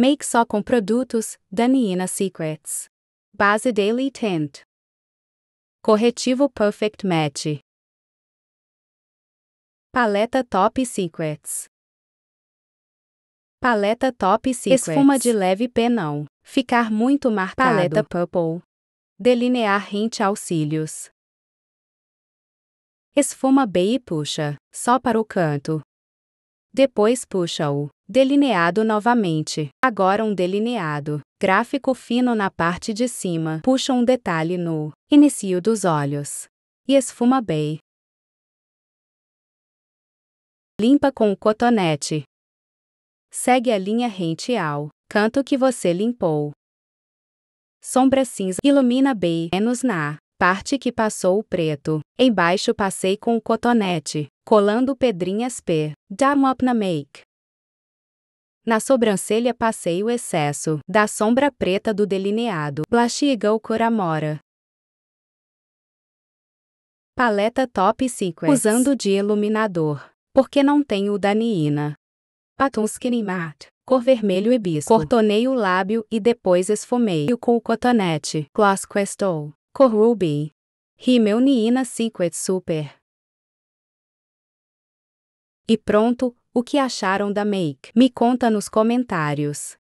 Make só com produtos Daniina Secrets. Base Daily Tint. Corretivo Perfect Match. Paleta Top Secrets. Paleta Top Secrets. Esfuma de leve penão. Ficar muito marcado. Paleta Purple. Delinear rente aos cílios. Esfuma bem e puxa, só para o canto. Depois puxa-o. Delineado novamente. Agora um delineado. Gráfico fino na parte de cima. Puxa um detalhe no início dos olhos. E esfuma bem. Limpa com o cotonete. Segue a linha rente ao canto que você limpou. Sombra cinza ilumina bem menos na parte que passou o preto. Embaixo passei com o cotonete. Colando pedrinhas P. up na make. Na sobrancelha passei o excesso da sombra preta do delineado. Blastiga o coramora. Paleta Top Secret. Usando de iluminador. Porque não tenho daniina. Batom Skinny Matte. Cor vermelho hibisco. Cortonei o lábio e depois esfumei o com o cotonete. Gloss Questol. Cor Ruby. Rímel Niina Secret Super. E pronto, o que acharam da make? Me conta nos comentários.